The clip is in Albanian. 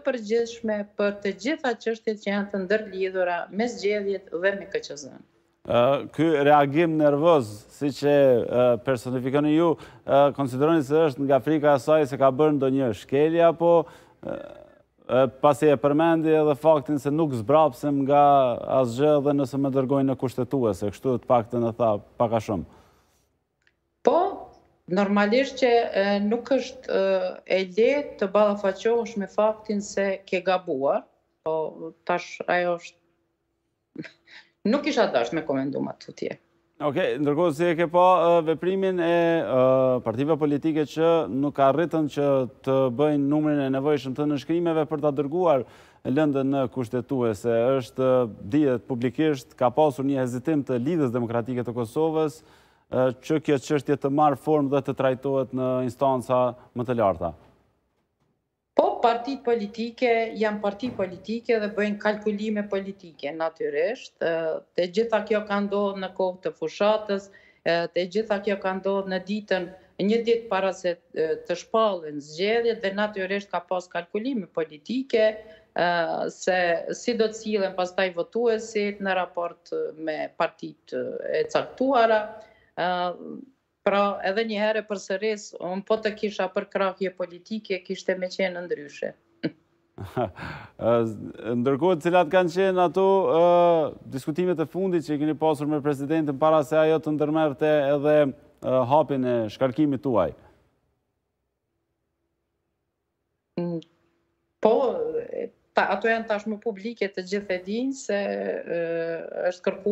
përgjithshme për të gjitha qështet që janë të ndërlidhura me zgjedhjet dhe me këqëzën. Ky reagim nervoz, si që personifikoni ju, konsideroni se është nga frika asaj se ka bërë ndo një shkelja, po pasi e përmendi edhe faktin se nuk zbrapsim nga asgjë dhe nëse me dërgojnë në kushtetua, se kështu të pak të në tha paka shumë normalisht që nuk është e, e lehtë të ballafaqohesh me faktin se ke gabuar, po tash ajo është nuk isha dash me komendumat të tje. Okej, ndërkohë si e ke pa po, veprimin e, partive politike që nuk arritën që të bëjnë numrin e nevojshëm të nënshkrimeve për ta dërguar lëndën në kushtetuese. Është dihet publikisht ka pasur një hezitim të Lidhës Demokratike të Kosovës që kjo qështje të marë formë dhe të trajtohet në instanca më të larta? Po, partit politike, janë partit politike dhe bëjnë kalkulime politike, natyresht. Të gjitha kjo ka ndodhë në kohë të fushatës, të gjitha kjo ka ndodhë në ditën një ditë para se të shpallën zgjedhjet dhe natyresht ka pas kalkulime politike, se si do të cilën pas taj votuesit në raport me partit e caktuara, Pra edhe një herë për sëris, unë po të kisha për krahje politike, kishte me qenë ndryshe. Ndërkohet, cilat kanë qenë ato diskutimet e fundi që i keni pasur me presidentin para se ajo të ndërmerte edhe hapin e shkarkimit tuaj? Mm, po, ato janë tashmë publike të gjithë e dinë se është kërku